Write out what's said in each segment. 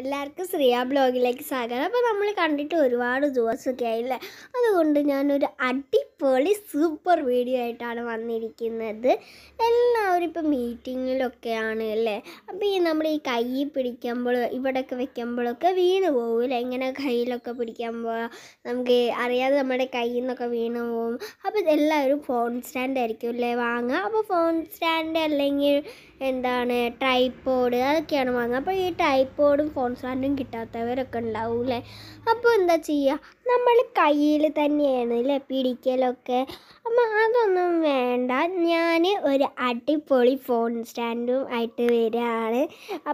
എല്ലാവർക്കും ശ്രീയ ബ്ലോഗിലേക്ക് സ്വാഗതം അപ്പോൾ നമ്മൾ കണ്ടിട്ട് ഒരുപാട് ദിവസമൊക്കെ ആയില്ലേ അതുകൊണ്ട് ഞാനൊരു അടിപൊളി സൂപ്പർ വീഡിയോ ആയിട്ടാണ് വന്നിരിക്കുന്നത് എല്ലാവരും ഇപ്പോൾ മീറ്റിങ്ങിലൊക്കെയാണ് അല്ലേ അപ്പോൾ ഈ നമ്മൾ ഈ കൈ പിടിക്കുമ്പോൾ ഇവിടെയൊക്കെ വെക്കുമ്പോഴൊക്കെ വീണ് പോകില്ല ഇങ്ങനെ കയ്യിലൊക്കെ പിടിക്കുമ്പോൾ നമുക്ക് അറിയാതെ നമ്മുടെ കയ്യിൽ നിന്നൊക്കെ വീണ് പോകും അപ്പോൾ എല്ലാവരും ഫോൺ സ്റ്റാൻഡ് ആയിരിക്കും അല്ലേ വാങ്ങുക അപ്പോൾ ഫോൺ സ്റ്റാൻഡ് അല്ലെങ്കിൽ എന്താണ് ട്രൈപ്പോഡ് അതൊക്കെയാണ് വാങ്ങുക അപ്പോൾ ഈ ട്രൈപ്പോഡും ഫോൺ കോൺസാൻറ്റും കിട്ടാത്തവരൊക്കെ ഉണ്ടാവും അല്ലേ അപ്പോൾ എന്താ ചെയ്യുക നമ്മൾ കയ്യിൽ തന്നെയാണ് അല്ലേ പിടിക്കലൊക്കെ അപ്പം അതൊന്നും വേണ്ട ഞാൻ ഒരു അടിപൊളി ഫോൺ സ്റ്റാൻഡും ആയിട്ട് വരികയാണ്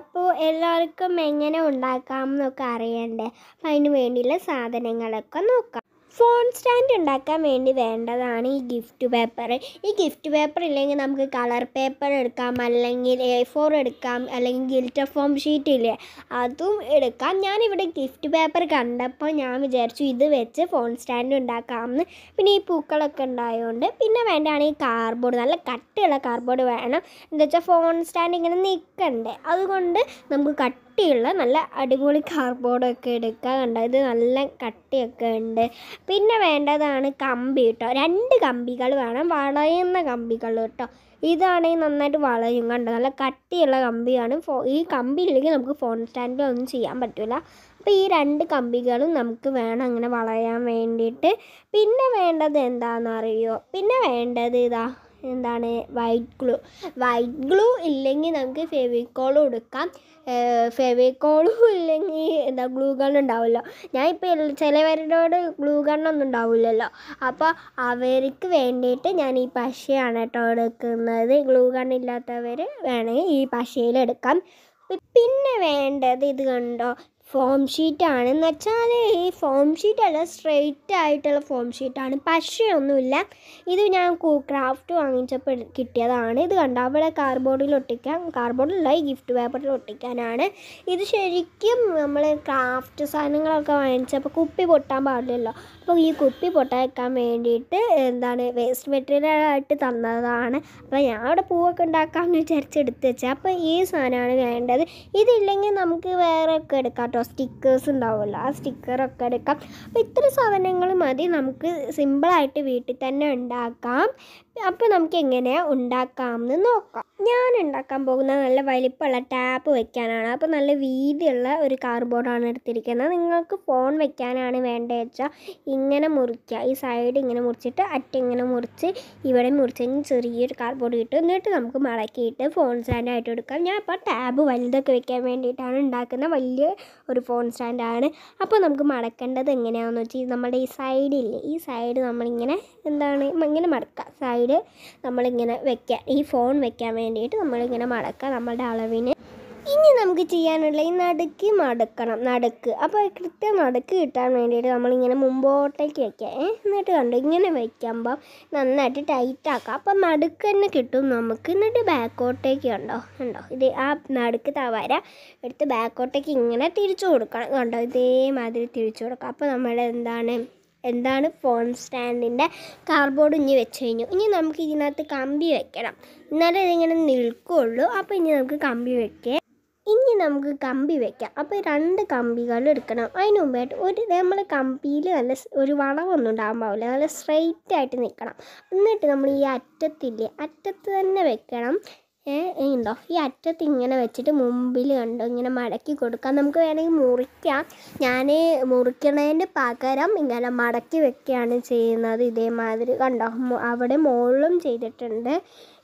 അപ്പോൾ എല്ലാവർക്കും എങ്ങനെ ഉണ്ടാക്കാം എന്നൊക്കെ അറിയണ്ടേ അപ്പം അതിന് വേണ്ടിയുള്ള സാധനങ്ങളൊക്കെ നോക്കാം ഫോൺ സ്റ്റാൻഡ് ഉണ്ടാക്കാൻ വേണ്ടി വേണ്ടതാണ് ഈ ഗിഫ്റ്റ് പേപ്പർ ഈ ഗിഫ്റ്റ് പേപ്പർ ഇല്ലെങ്കിൽ നമുക്ക് കളർ പേപ്പർ എടുക്കാം അല്ലെങ്കിൽ എ ഫോർ എടുക്കാം അല്ലെങ്കിൽ ഗിൽറ്റർ ഫോം ഷീറ്റ് ഇല്ലേ അതും എടുക്കാം ഞാനിവിടെ ഗിഫ്റ്റ് പേപ്പർ കണ്ടപ്പോൾ ഞാൻ വിചാരിച്ചു ഇത് വെച്ച് ഫോൺ സ്റ്റാൻഡ് ഉണ്ടാക്കാമെന്ന് പിന്നെ ഈ പൂക്കളൊക്കെ ഉണ്ടായതുകൊണ്ട് പിന്നെ വേണ്ടതാണ് ഈ കാർഡ്ബോർഡ് നല്ല കട്ടിയുള്ള കാർഡ്ബോർഡ് വേണം എന്താ വെച്ചാൽ ഫോൺ സ്റ്റാൻഡ് ഇങ്ങനെ നിൽക്കണ്ടേ അതുകൊണ്ട് നമുക്ക് കട്ട് കട്ടിയുള്ള നല്ല അടിപൊളി കാർഡ്ബോർഡൊക്കെ എടുക്കുക കണ്ടോ ഇത് നല്ല കട്ടിയൊക്കെ ഉണ്ട് പിന്നെ വേണ്ടതാണ് കമ്പി കേട്ടോ രണ്ട് കമ്പികൾ വേണം വളയുന്ന കമ്പികൾ കേട്ടോ ഇതാണെങ്കിൽ നന്നായിട്ട് വളയും കണ്ടോ നല്ല കട്ടിയുള്ള കമ്പിയാണ് ഫോ ഈ കമ്പി ഇല്ലെങ്കിൽ നമുക്ക് ഫോൺ സ്റ്റാൻഡിൽ ഒന്നും ചെയ്യാൻ പറ്റില്ല അപ്പോൾ ഈ രണ്ട് കമ്പികളും നമുക്ക് വേണം അങ്ങനെ വളയാൻ വേണ്ടിയിട്ട് പിന്നെ വേണ്ടത് എന്താണെന്നറിയോ പിന്നെ വേണ്ടത് ഇതാ എന്താണ് വൈറ്റ് ഗ്ലൂ വൈറ്റ് ഗ്ലൂ ഇല്ലെങ്കിൽ നമുക്ക് ഫെവിക്കോളും എടുക്കാം ഫെവിക്കോളും ഇല്ലെങ്കിൽ എന്താ ഗ്ലൂ ഗണ് ഉണ്ടാവുമല്ലോ ഞാൻ ഇപ്പോൾ ചിലവരോട് ഗ്ലൂ ഗണ്ണൊന്നും ഉണ്ടാവില്ലല്ലോ അപ്പോൾ അവർക്ക് വേണ്ടിയിട്ട് ഞാൻ ഈ പശയാണ് കേട്ടോ എടുക്കുന്നത് ഗ്ലൂ ഗണ്ണില്ലാത്തവർ വേണമെങ്കിൽ ഈ പശയിലെടുക്കാം പിന്നെ വേണ്ടത് ഇത് കണ്ടോ ഫോം ഷീറ്റാണ് എന്ന് വെച്ചാൽ ഈ ഫോം ഷീറ്റ് അല്ല സ്ട്രെയിറ്റ് ആയിട്ടുള്ള ഫോം ഷീറ്റാണ് ഒന്നുമില്ല ഇത് ഞാൻ കൂ ക്രാഫ്റ്റ് വാങ്ങിച്ചപ്പോൾ കിട്ടിയതാണ് ഇത് കണ്ടാൽ അവിടെ കാർബോർഡിൽ ഒട്ടിക്കാൻ കാർബോർഡിലല്ല ഈ ഗിഫ്റ്റ് പേപ്പറിൽ ഒട്ടിക്കാനാണ് ഇത് ശരിക്കും നമ്മൾ ക്രാഫ്റ്റ് സാധനങ്ങളൊക്കെ വാങ്ങിച്ചപ്പോൾ കുപ്പി പൊട്ടാൻ പാടില്ലല്ലോ അപ്പോൾ ഈ കുപ്പി പൊട്ടാക്കാൻ വേണ്ടിയിട്ട് എന്താണ് വേസ്റ്റ് മെറ്റീരിയലായിട്ട് തന്നതാണ് അപ്പോൾ ഞാൻ അവിടെ പൂവൊക്കെ ഉണ്ടാക്കാമെന്ന് വിചാരിച്ച് എടുത്ത് വെച്ചാൽ അപ്പോൾ ഈ സാധനമാണ് വേണ്ടത് ഇതില്ലെങ്കിൽ നമുക്ക് വേറെ ഒക്കെ എടുക്കാം സ്റ്റിക്കേഴ്സ് ഉണ്ടാവുമല്ലോ ആ സ്റ്റിക്കറൊക്കെ എടുക്കാം അപ്പോൾ ഇത്ര സാധനങ്ങൾ മതി നമുക്ക് സിമ്പിളായിട്ട് വീട്ടിൽ തന്നെ ഉണ്ടാക്കാം അപ്പോൾ നമുക്ക് എങ്ങനെയാണ് ഉണ്ടാക്കാമെന്ന് നോക്കാം ഞാൻ ഉണ്ടാക്കാൻ പോകുന്ന നല്ല വലിപ്പമുള്ള ടാപ്പ് വെക്കാനാണ് അപ്പോൾ നല്ല വീതിയുള്ള ഒരു കാർഡ്ബോർഡാണ് എടുത്തിരിക്കുന്നത് നിങ്ങൾക്ക് ഫോൺ വെക്കാനാണ് വേണ്ടത് വെച്ചാൽ ഇങ്ങനെ മുറിക്കുക ഈ സൈഡ് ഇങ്ങനെ മുറിച്ചിട്ട് അറ്റിങ്ങനെ മുറിച്ച് ഇവിടെ മുറിച്ച് ചെറിയൊരു കാർബോർഡ് കിട്ടും എന്നിട്ട് നമുക്ക് മടക്കിയിട്ട് ഫോൺ സ്റ്റാൻഡായിട്ട് എടുക്കാം ഞാൻ അപ്പോൾ ടാബ് വലുതൊക്കെ വെക്കാൻ വേണ്ടിയിട്ടാണ് ഉണ്ടാക്കുന്ന വലിയ ഒരു ഫോൺ സ്റ്റാൻഡാണ് അപ്പോൾ നമുക്ക് മടക്കേണ്ടത് എങ്ങനെയാണെന്ന് വെച്ചാൽ നമ്മുടെ ഈ സൈഡില്ലേ ഈ സൈഡ് നമ്മളിങ്ങനെ എന്താണ് ഇങ്ങനെ മടക്കുക സൈഡ് സൈഡ് നമ്മളിങ്ങനെ വെക്കാം ഈ ഫോൺ വെക്കാൻ വേണ്ടിയിട്ട് നമ്മളിങ്ങനെ മടക്കുക നമ്മളുടെ അളവിന് ഇനി നമുക്ക് ചെയ്യാനുള്ള ഈ നടുക്ക് മടക്കണം നടുക്ക് അപ്പോൾ കൃത്യം നടുക്ക് കിട്ടാൻ വേണ്ടിയിട്ട് നമ്മളിങ്ങനെ മുമ്പോട്ടേക്ക് വയ്ക്കുക എന്നിട്ട് കണ്ടു ഇങ്ങനെ വയ്ക്കുമ്പം നന്നായിട്ട് ടൈറ്റാക്കാം അപ്പോൾ അപ്പം നടുക്ക് തന്നെ കിട്ടും നമുക്ക് എന്നിട്ട് ബാക്കോട്ടേക്ക് കണ്ടോ കണ്ടോ ഇത് ആ നടുക്ക് തവര എടുത്ത് ബാക്കോട്ടേക്ക് ഇങ്ങനെ തിരിച്ചു കൊടുക്കണം കണ്ടോ ഇതേമാതിരി തിരിച്ചു കൊടുക്കാം അപ്പോൾ നമ്മുടെ എന്താണ് എന്താണ് ഫോൺ സ്റ്റാൻഡിൻ്റെ കാർബോർഡ് ഇനി വെച്ച് കഴിഞ്ഞു ഇനി നമുക്ക് ഇതിനകത്ത് കമ്പി വെക്കണം എന്നാലേ ഇതിങ്ങനെ നിൽക്കുകയുള്ളൂ അപ്പോൾ ഇനി നമുക്ക് കമ്പി വെക്കേ ഇനി നമുക്ക് കമ്പി വെക്കാം അപ്പോൾ രണ്ട് കമ്പികൾ എടുക്കണം അതിന് മുമ്പായിട്ട് ഒരു നമ്മൾ കമ്പിയിൽ നല്ല ഒരു വളവൊന്നും ഉണ്ടാകാൻ പാവില്ല നല്ല സ്ട്രെയിറ്റ് ആയിട്ട് നിൽക്കണം എന്നിട്ട് നമ്മൾ ഈ അറ്റത്തില്ലേ അറ്റത്ത് തന്നെ വെക്കണം ഉണ്ടോ ഈ അറ്റത്ത് ഇങ്ങനെ വെച്ചിട്ട് മുമ്പിൽ കണ്ടോ ഇങ്ങനെ മടക്കി കൊടുക്കാം നമുക്ക് വേണമെങ്കിൽ മുറിക്കാം ഞാൻ മുറിക്കണതിൻ്റെ പകരം ഇങ്ങനെ മടക്കി വെക്കുകയാണ് ചെയ്യുന്നത് ഇതേമാതിരി കണ്ടോ അവിടെ മുകളിലും ചെയ്തിട്ടുണ്ട്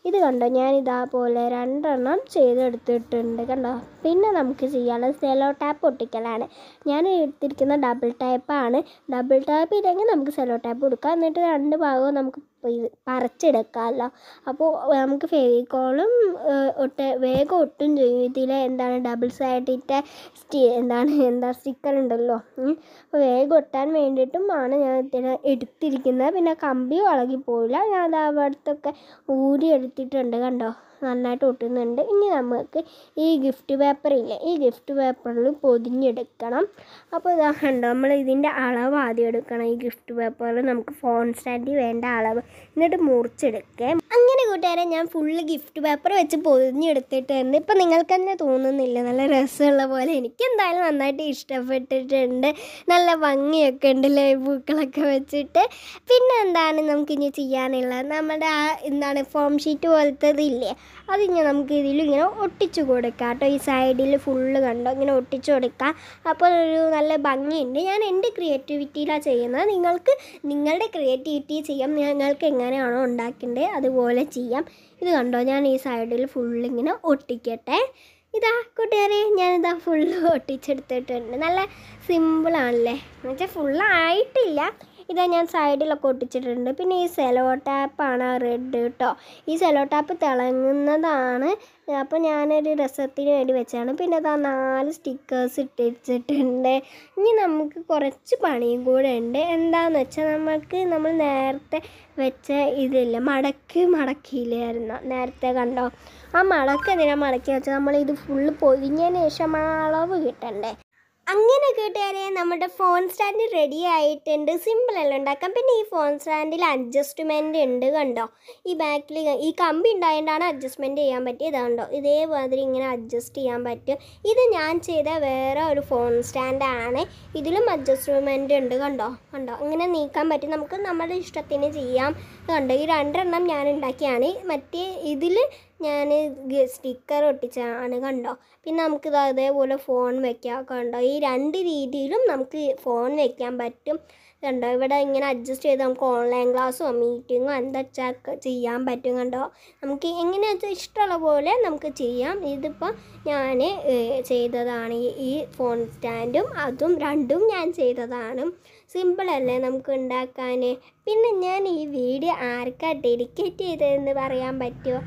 ഇത് കണ്ടോ ഞാൻ ഇതാപോലെ രണ്ടെണ്ണം ചെയ്തെടുത്തിട്ടുണ്ട് കണ്ടോ പിന്നെ നമുക്ക് ചെയ്യാനുള്ളത് സെലോ ടാപ്പ് ഒട്ടിക്കലാണ് ഞാൻ എടുത്തിരിക്കുന്ന ഡബിൾ ടാപ്പാണ് ഡബിൾ ടാപ്പ് ഇല്ലെങ്കിൽ നമുക്ക് സെലോ ടാപ്പ് കൊടുക്കാം എന്നിട്ട് രണ്ട് ഭാഗവും നമുക്ക് പറിച്ചെടുക്കാമല്ലോ അപ്പോൾ നമുക്ക് ഫെവിക്കോളും ഒട്ട് വേഗം ഒട്ടും ചെയ്യും ഇതിൽ എന്താണ് ഡബിൾ സൈഡിൻ്റെ സ്റ്റി എന്താണ് എന്താ സ്റ്റിക്കർ ഉണ്ടല്ലോ അപ്പോൾ വേഗം ഒട്ടാൻ ആണ് ഞാൻ ഇതിനെ എടുത്തിരിക്കുന്നത് പിന്നെ കമ്പി ഇളകി പോയില്ല ഞാൻ അത് ഊരി എടുത്ത് എടുത്തിട്ടുണ്ട് കണ്ടോ നന്നായിട്ട് ഒട്ടുന്നുണ്ട് ഇനി നമുക്ക് ഈ ഗിഫ്റ്റ് പേപ്പർ ഇല്ല ഈ ഗിഫ്റ്റ് പേപ്പറിൽ പൊതിഞ്ഞെടുക്കണം അപ്പോൾ ഇതാ കണ്ടോ നമ്മൾ ഇതിൻ്റെ അളവ് ആദ്യം എടുക്കണം ഈ ഗിഫ്റ്റ് പേപ്പറിൽ നമുക്ക് ഫോൺ സ്റ്റാൻഡിൽ വേണ്ട അളവ് എന്നിട്ട് മുറിച്ചെടുക്കേ അങ്ങനെ കൂട്ടുകാരെ ഞാൻ ഫുള്ള് ഗിഫ്റ്റ് പേപ്പർ വെച്ച് പൊതിഞ്ഞെടുത്തിട്ടുണ്ട് ഇപ്പം നിങ്ങൾക്ക് തന്നെ തോന്നുന്നില്ല നല്ല രസമുള്ള പോലെ എനിക്ക് എന്തായാലും നന്നായിട്ട് ഇഷ്ടപ്പെട്ടിട്ടുണ്ട് നല്ല ഭംഗിയൊക്കെ ഉണ്ട് ലൈവ് പൂക്കളൊക്കെ വെച്ചിട്ട് പിന്നെ എന്താണ് നമുക്കിനി ചെയ്യാനുള്ളത് നമ്മുടെ ആ എന്താണ് ഫോം ഷീറ്റ് പോലത്തെ ഇല്ലേ അതിങ്ങനെ നമുക്ക് ഇതിൽ ഇങ്ങനെ ഒട്ടിച്ചു കൊടുക്കാം കേട്ടോ ഈ സൈഡിൽ ഫുള്ള് കണ്ടോ ഇങ്ങനെ ഒട്ടിച്ചു കൊടുക്കാം അപ്പോൾ ഒരു നല്ല ഭംഗിയുണ്ട് ഞാൻ എൻ്റെ ക്രിയേറ്റിവിറ്റിയിലാണ് ചെയ്യുന്നത് നിങ്ങൾക്ക് നിങ്ങളുടെ ക്രിയേറ്റിവിറ്റി ചെയ്യാം നിങ്ങൾക്ക് എങ്ങനെയാണോ ഉണ്ടാക്കേണ്ടത് അതുപോലെ ചെയ്യാം ഇത് കണ്ടോ ഞാൻ ഈ സൈഡിൽ ഫുള്ളിങ്ങനെ ഒട്ടിക്കട്ടെ ഇതാ കൂട്ടുകാരെ ഞാനിതാ ഫുള്ള് ഒട്ടിച്ചെടുത്തിട്ടുണ്ട് നല്ല സിമ്പിളാണല്ലേ എന്നുവെച്ചാൽ ഫുള്ളായിട്ടില്ല ഇതാ ഞാൻ സൈഡിലൊക്കെ ഒട്ടിച്ചിട്ടുണ്ട് പിന്നെ ഈ സെലോ ടാപ്പാണ് റെഡ് കേട്ടോ ഈ സെലോ ടാപ്പ് തിളങ്ങുന്നതാണ് അപ്പോൾ ഞാനൊരു രസത്തിന് വേണ്ടി വെച്ചാണ് പിന്നെ അതാ നാല് സ്റ്റിക്കേഴ്സ് ഇട്ടിച്ചിട്ടുണ്ട് ഇനി നമുക്ക് കുറച്ച് പണിയും കൂടെ ഉണ്ട് എന്താണെന്ന് വെച്ചാൽ നമുക്ക് നമ്മൾ നേരത്തെ വെച്ച ഇതില്ല മടക്ക് മടക്കിയില്ലായിരുന്നു നേരത്തെ കണ്ടോ ആ മടക്ക് എന്തിനാണ് മടക്കി വെച്ചാൽ നമ്മളിത് ഫുള്ള് പൊതിഞ്ഞതിന് ശേഷം അളവ് കിട്ടണ്ടേ അങ്ങനെ കൂട്ടുകാരെ നമ്മുടെ ഫോൺ സ്റ്റാൻഡ് റെഡി ആയിട്ടുണ്ട് സിമ്പിളല്ല ഉണ്ടാക്കാം പിന്നെ ഈ ഫോൺ സ്റ്റാൻഡിൽ അഡ്ജസ്റ്റ്മെൻ്റ് ഉണ്ട് കണ്ടോ ഈ ബാക്കിൽ ഈ കമ്പി ഉണ്ടായതുകൊണ്ടാണ് അഡ്ജസ്റ്റ്മെൻറ്റ് ചെയ്യാൻ പറ്റിയത് കണ്ടോ ഇതേമാതിരി ഇങ്ങനെ അഡ്ജസ്റ്റ് ചെയ്യാൻ പറ്റും ഇത് ഞാൻ ചെയ്ത വേറെ ഒരു ഫോൺ സ്റ്റാൻഡാണ് ഇതിലും അഡ്ജസ്റ്റ്മെൻ്റ് ഉണ്ട് കണ്ടോ കണ്ടോ ഇങ്ങനെ നീക്കാൻ പറ്റും നമുക്ക് നമ്മുടെ ഇഷ്ടത്തിന് ചെയ്യാം കണ്ടോ ഈ രണ്ടെണ്ണം ഞാൻ ഉണ്ടാക്കിയാണ് മറ്റേ ഇതിൽ ഞാൻ സ്റ്റിക്കർ ഒട്ടിച്ചാണ് കണ്ടോ പിന്നെ നമുക്കിത് അതേപോലെ ഫോൺ വെക്കാം കണ്ടോ ഈ രണ്ട് രീതിയിലും നമുക്ക് ഫോൺ വെക്കാൻ പറ്റും കണ്ടോ ഇവിടെ ഇങ്ങനെ അഡ്ജസ്റ്റ് ചെയ്ത് നമുക്ക് ഓൺലൈൻ ക്ലാസ്സോ മീറ്റിങ്ങോ എന്താ വെച്ചാൽ ചെയ്യാൻ പറ്റും കണ്ടോ നമുക്ക് എങ്ങനെയാണെന്ന് ഇഷ്ടമുള്ള പോലെ നമുക്ക് ചെയ്യാം ഇതിപ്പോൾ ഞാൻ ചെയ്തതാണ് ഈ ഫോൺ സ്റ്റാൻഡും അതും രണ്ടും ഞാൻ ചെയ്തതാണ് സിമ്പിളല്ലേ നമുക്ക് ഉണ്ടാക്കാൻ പിന്നെ ഞാൻ ഈ വീഡിയോ ആർക്കാ ഡെഡിക്കേറ്റ് ചെയ്തതെന്ന് പറയാൻ പറ്റുമോ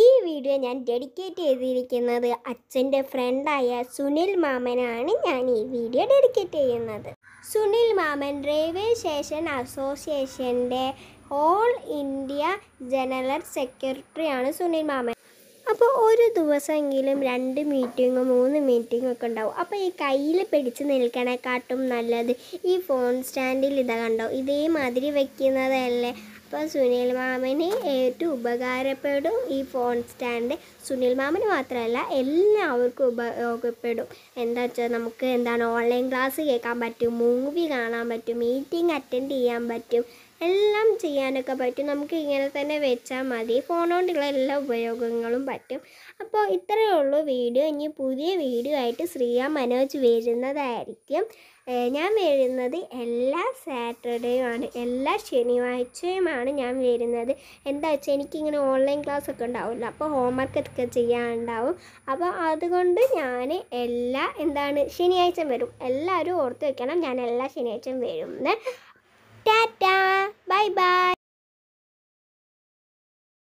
ഈ വീഡിയോ ഞാൻ ഡെഡിക്കേറ്റ് ചെയ്തിരിക്കുന്നത് അച്ഛൻ്റെ ഫ്രണ്ടായ സുനിൽ മാമനാണ് ഞാൻ ഈ വീഡിയോ ഡെഡിക്കേറ്റ് ചെയ്യുന്നത് സുനിൽ മാമൻ റെയിൽവേ സ്റ്റേഷൻ അസോസിയേഷൻ്റെ ഓൾ ഇന്ത്യ ജനറൽ സെക്രട്ടറിയാണ് സുനിൽ മാമൻ അപ്പോൾ ഒരു ദിവസമെങ്കിലും രണ്ട് മീറ്റിങ്ങും മൂന്ന് മീറ്റിങ്ങും ഒക്കെ ഉണ്ടാവും അപ്പോൾ ഈ കയ്യിൽ പിടിച്ച് നിൽക്കണേക്കാട്ടും നല്ലത് ഈ ഫോൺ സ്റ്റാൻഡിൽ ഇതാ കണ്ടോ ഇതേമാതിരി വെക്കുന്നതല്ലേ അപ്പോൾ സുനിൽ മാമന് ഏറ്റവും ഉപകാരപ്പെടും ഈ ഫോൺ സ്റ്റാൻഡ് സുനിൽ മാമന് മാത്രമല്ല എല്ലാവർക്കും ഉപയോഗപ്പെടും എന്താ വെച്ചാൽ നമുക്ക് എന്താണ് ഓൺലൈൻ ക്ലാസ് കേൾക്കാൻ പറ്റും മൂവി കാണാൻ പറ്റും മീറ്റിംഗ് അറ്റൻഡ് ചെയ്യാൻ പറ്റും എല്ലാം ചെയ്യാനൊക്കെ പറ്റും നമുക്ക് ഇങ്ങനെ തന്നെ വെച്ചാൽ മതി ഫോണുകൊണ്ടുള്ള എല്ലാ ഉപയോഗങ്ങളും പറ്റും അപ്പോൾ ഇത്രയേ ഉള്ളൂ വീഡിയോ ഇനി പുതിയ വീഡിയോ ആയിട്ട് ശ്രീയ മനോജ് വരുന്നതായിരിക്കും ഞാൻ വരുന്നത് എല്ലാ സാറ്റർഡേയും ആണ് എല്ലാ ശനിയാഴ്ചയുമാണ് ഞാൻ വരുന്നത് എന്താ വെച്ചാൽ എനിക്കിങ്ങനെ ഓൺലൈൻ ക്ലാസ് ഒക്കെ ഉണ്ടാവില്ല അപ്പോൾ ഹോംവർക്ക് ഒക്കെ ചെയ്യാനുണ്ടാവും അപ്പോൾ അതുകൊണ്ട് ഞാൻ എല്ലാ എന്താണ് ശനിയാഴ്ച വരും എല്ലാവരും ഓർത്ത് വെക്കണം ഞാൻ എല്ലാ ശനിയാഴ്ചയും വരും ടാറ്റാ ബൈ ബൈ